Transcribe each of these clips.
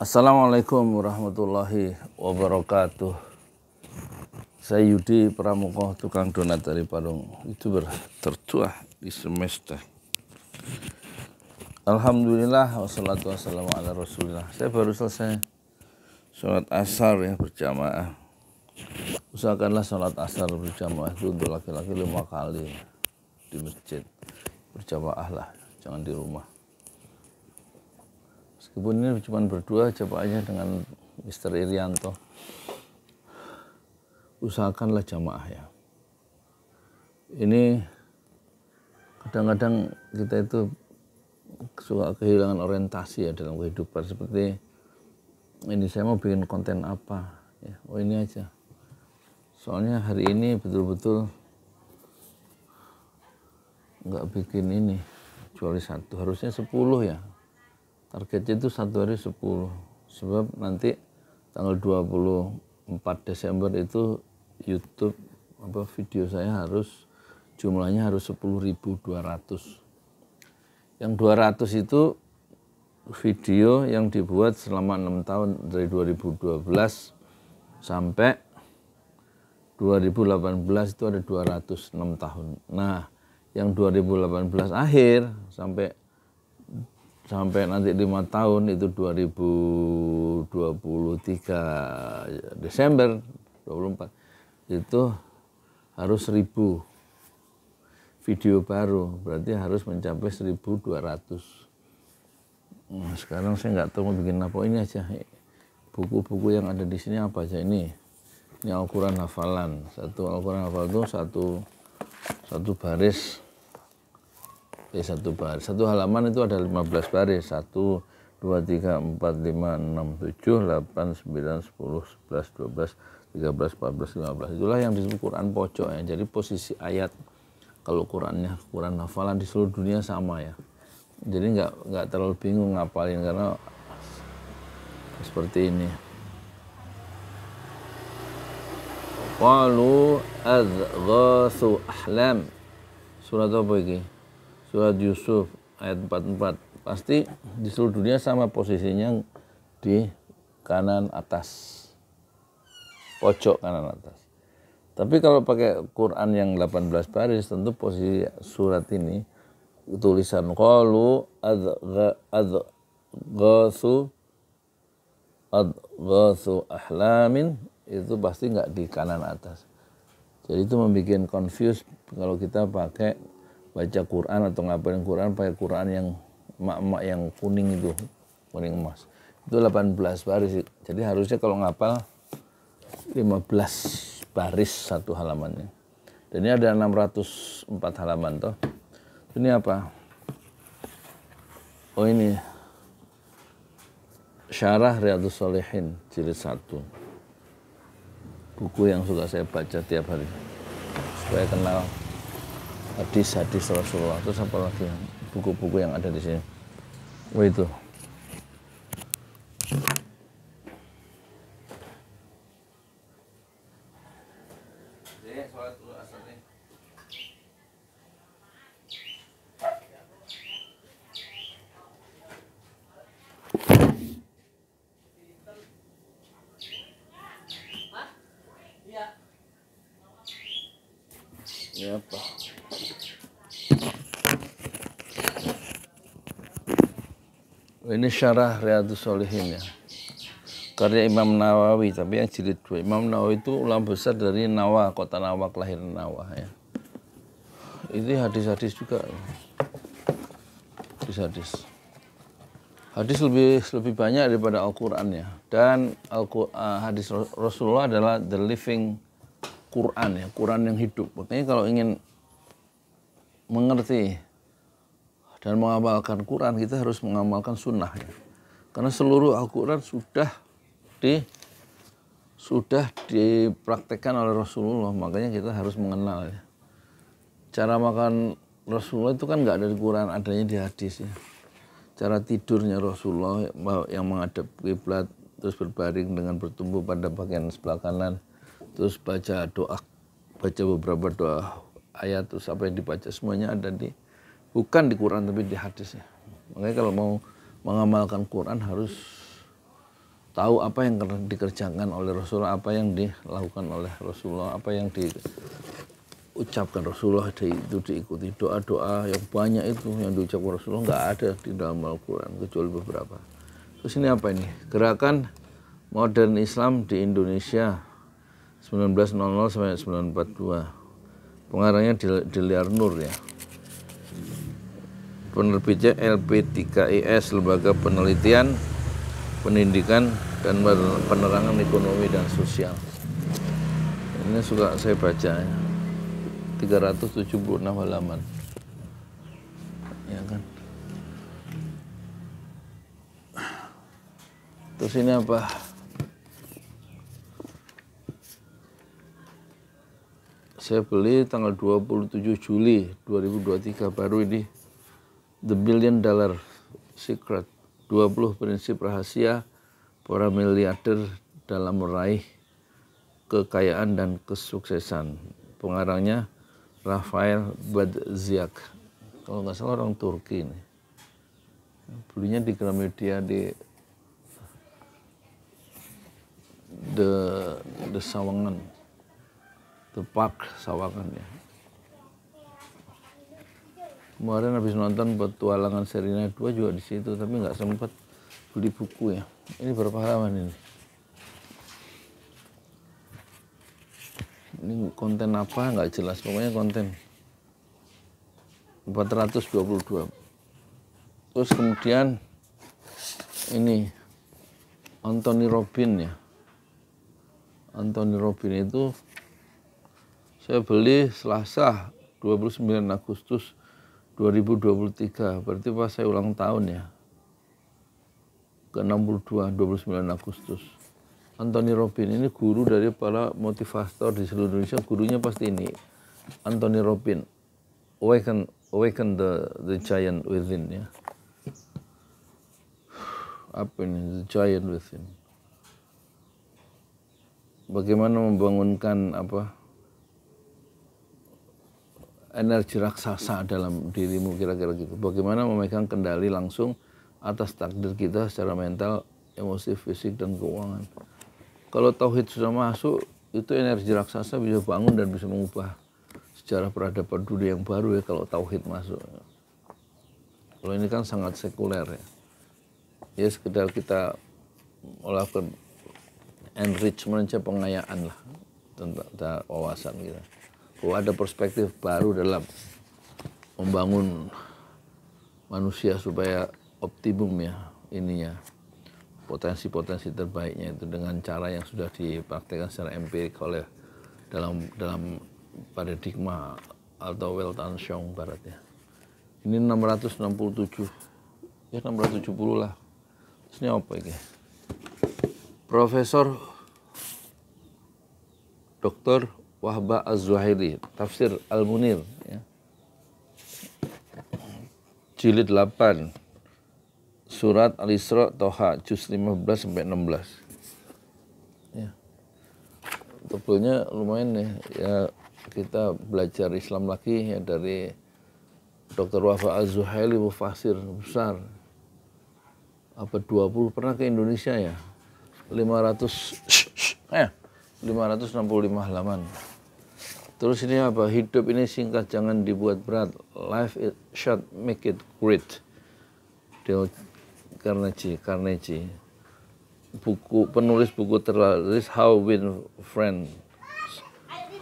Assalamualaikum warahmatullahi wabarakatuh. Saya Yudi Pramuko, tukang donat dari Padung Youtuber tertua di semester. Alhamdulillah, wassalatu wassalamu ala rasulillah. Saya baru selesai sholat asar ya berjamaah. Usahakanlah sholat asar berjamaah itu untuk laki-laki lima kali di masjid. Berjamaah lah, jangan di rumah meskipun ini cuma berdua cobaannya dengan Mr. Irianto usahakanlah jamaah ya ini kadang-kadang kita itu suka kehilangan orientasi ya dalam kehidupan seperti ini saya mau bikin konten apa ya oh ini aja soalnya hari ini betul-betul nggak bikin ini kecuali satu harusnya sepuluh ya targetnya itu satu hari 10 sebab nanti tanggal 24 Desember itu YouTube apa video saya harus jumlahnya harus 10.200 yang 200 itu video yang dibuat selama enam tahun dari 2012 sampai 2018 itu ada 206 tahun nah yang 2018 akhir sampai sampai nanti lima tahun itu 2023 Desember 24 itu harus seribu video baru berarti harus mencapai 1200 nah, hmm, sekarang saya nggak tahu mau bikin apa ini aja buku-buku yang ada di sini apa aja ini ini Al-Quran hafalan satu Al-Quran hafalan itu satu satu baris Eh, satu baris satu halaman itu ada 15 baris satu dua tiga empat lima enam tujuh delapan sembilan sepuluh sebelas dua belas tiga belas empat belas lima belas itulah yang disebut Quran pojok ya jadi posisi ayat kalau Qurannya Quran hafalan di seluruh dunia sama ya jadi nggak nggak terlalu bingung ngapalin karena seperti ini Qalu adghasu ahlam surat apa ini Surat Yusuf ayat 44. Pasti di seluruh dunia sama posisinya di kanan atas. Pojok kanan atas. Tapi kalau pakai Quran yang 18 baris tentu posisi surat ini tulisan qalu adghathu adghathu ahlamin itu pasti nggak di kanan atas. Jadi itu membuat confuse kalau kita pakai baca Quran atau ngapain Quran pakai Quran yang mak-mak yang kuning itu kuning emas itu 18 baris jadi harusnya kalau ngapal 15 baris satu halamannya dan ini ada 604 halaman toh ini apa oh ini Syarah Riyadus Solehin jilid satu buku yang suka saya baca tiap hari supaya kenal hadis-hadis Rasulullah itu, sampai lagi yang buku-buku yang ada di sini Wah oh, itu Jadi, Ini syarah Riyadus Solihin ya. Karya Imam Nawawi, tapi yang jilid dua. Imam Nawawi itu ulama besar dari Nawa, kota Nawa, kelahiran Nawa ya. Ini hadis-hadis juga. Hadis-hadis. Hadis lebih lebih banyak daripada Al-Qur'an ya. Dan Al eh, hadis Rasulullah adalah the living Quran ya, Quran yang hidup. Makanya kalau ingin mengerti dan mengamalkan Quran kita harus mengamalkan sunnah ya. karena seluruh Al-Quran sudah di sudah dipraktekkan oleh Rasulullah makanya kita harus mengenal ya. cara makan Rasulullah itu kan nggak ada di Quran adanya di hadis ya cara tidurnya Rasulullah yang menghadap kiblat terus berbaring dengan bertumbuh pada bagian sebelah kanan terus baca doa baca beberapa doa ayat terus apa yang dibaca semuanya ada di Bukan di Quran tapi di hadis ya Makanya kalau mau mengamalkan Quran harus tahu apa yang dikerjakan oleh Rasulullah, apa yang dilakukan oleh Rasulullah, apa yang diucapkan Rasulullah itu diikuti doa-doa yang banyak itu yang diucapkan Rasulullah nggak ada di dalam Al-Quran kecuali beberapa. Terus ini apa ini? Gerakan modern Islam di Indonesia 1900 sampai 1942. Pengarangnya Deliar Nur ya penerbitnya LP3IS Lembaga Penelitian Pendidikan dan Penerangan Ekonomi dan Sosial ini suka saya baca ya. 376 halaman ya kan terus ini apa saya beli tanggal 27 Juli 2023 baru ini The Billion Dollar Secret, 20 prinsip rahasia para miliarder dalam meraih kekayaan dan kesuksesan. Pengarangnya Rafael Badziak. Kalau nggak salah orang Turki ini. Belinya di Gramedia di The, the Sawangan, The Park Sawangan ya kemarin habis nonton petualangan Serina 2 juga di situ tapi nggak sempat beli buku ya ini berapa halaman ini ini konten apa nggak jelas pokoknya konten 422 terus kemudian ini Anthony Robin ya Anthony Robin itu saya beli Selasa 29 Agustus 2023, berarti pas saya ulang tahun ya. Ke-62, 29 Agustus. Anthony Robin ini guru dari para motivator di seluruh Indonesia, gurunya pasti ini. Anthony Robin, awaken, awaken the, the giant within ya. Apa ini, the giant within. Bagaimana membangunkan apa energi raksasa dalam dirimu kira-kira gitu. Bagaimana memegang kendali langsung atas takdir kita secara mental, emosi, fisik dan keuangan. Kalau tauhid sudah masuk, itu energi raksasa bisa bangun dan bisa mengubah sejarah peradaban dunia yang baru ya kalau tauhid masuk. Kalau ini kan sangat sekuler ya. Ya sekedar kita melakukan enrichment, pengayaan lah tentang wawasan kita. Gitu bahwa oh, ada perspektif baru dalam membangun manusia supaya optimum ya ininya potensi-potensi terbaiknya itu dengan cara yang sudah dipraktekkan secara empirik oleh dalam dalam paradigma atau Weltan Xiong Barat ya. Ini 667 ya 670 lah. Terus ini apa ini? Profesor Dr. Wahba Az-Zuhairi, Tafsir Al-Munir. Ya. Jilid 8, Surat Al-Isra Toha, Juz 15 sampai 16. Ya. Tebelnya lumayan nih, ya kita belajar Islam lagi ya dari Dr. Wahba az zuhairi mufasir besar. Apa 20 pernah ke Indonesia ya? 500 eh 565 halaman. Terus ini apa? Hidup ini singkat, jangan dibuat berat. Life is short, make it great. Dale Carnegie, Carnegie. Buku penulis buku terlaris How Win Friends,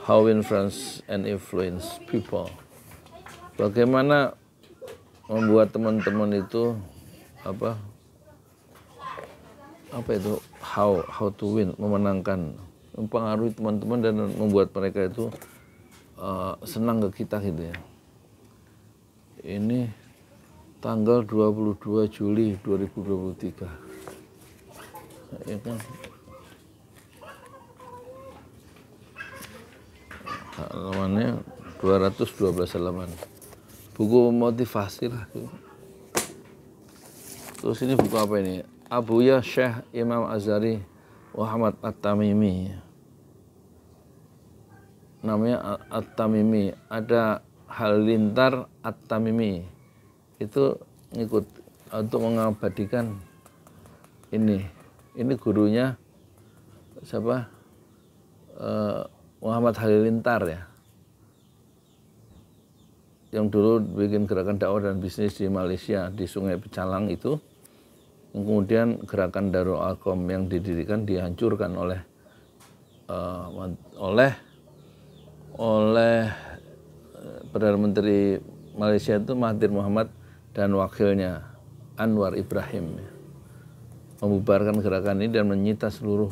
How Win Friends and Influence People. Bagaimana membuat teman-teman itu apa? Apa itu? How How to Win, memenangkan, mempengaruhi teman-teman dan membuat mereka itu Eh, senang ke kita gitu ya. Ini tanggal 22 Juli 2023. Ya kan? Halamannya 212 halaman. Buku motivasi lah. Terus ini buku apa ini? Abuya Syekh Imam Azari Muhammad At-Tamimi namanya At-Tamimi ada Halintar At-Tamimi itu ngikut untuk mengabadikan ini ini gurunya siapa eh, Muhammad Halilintar ya yang dulu bikin gerakan dakwah dan bisnis di Malaysia di Sungai Pecalang itu kemudian gerakan Darul Alkom yang didirikan dihancurkan oleh uh, oleh oleh eh, Perdana Menteri Malaysia itu Mahathir Muhammad dan wakilnya Anwar Ibrahim ya. membubarkan gerakan ini dan menyita seluruh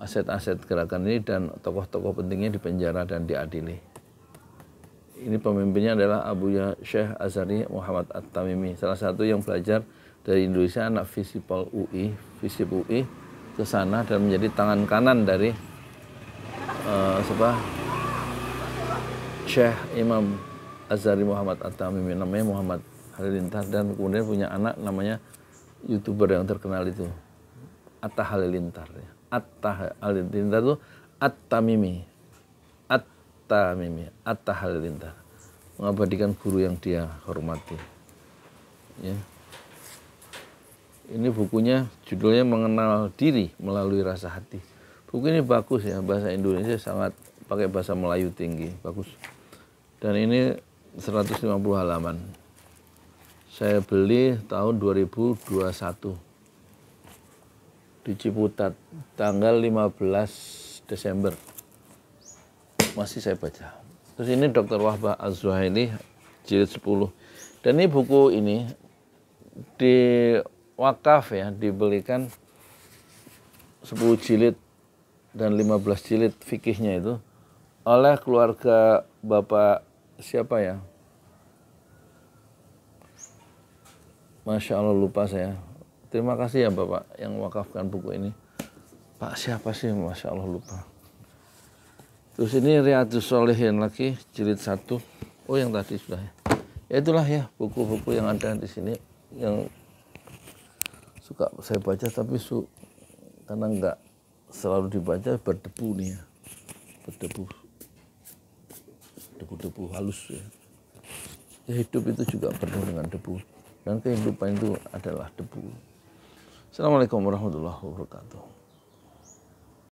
aset-aset gerakan ini dan tokoh-tokoh pentingnya dipenjara dan diadili. Ini pemimpinnya adalah Abu ya Syekh Azari Muhammad At-Tamimi, salah satu yang belajar dari Indonesia anak Visipol UI, Visip UI ke sana dan menjadi tangan kanan dari uh, Syekh Imam Azari Muhammad At-Tamimi namanya Muhammad Halilintar dan kemudian punya anak namanya youtuber yang terkenal itu Atta Halilintar ya. Atta Halilintar itu At-Tamimi at Mimi Atta Halilintar mengabadikan guru yang dia hormati ya ini bukunya judulnya mengenal diri melalui rasa hati buku ini bagus ya bahasa Indonesia sangat pakai bahasa Melayu tinggi bagus dan ini 150 halaman. Saya beli tahun 2021 di Ciputat tanggal 15 Desember. Masih saya baca. Terus ini Dr. Wahbah az ini jilid 10. Dan ini buku ini di wakaf ya dibelikan 10 jilid dan 15 jilid fikihnya itu oleh keluarga Bapak siapa ya? Masya Allah lupa saya. Terima kasih ya Bapak yang wakafkan buku ini. Pak siapa sih? Masya Allah lupa. Terus ini Riyadus Solehin lagi, jilid satu. Oh yang tadi sudah ya. Ya itulah ya buku-buku yang ada di sini yang suka saya baca tapi su karena nggak selalu dibaca berdebu nih ya berdebu debu-debu halus ya. ya hidup itu juga penuh dengan debu dan kehidupan itu adalah debu Assalamualaikum warahmatullahi wabarakatuh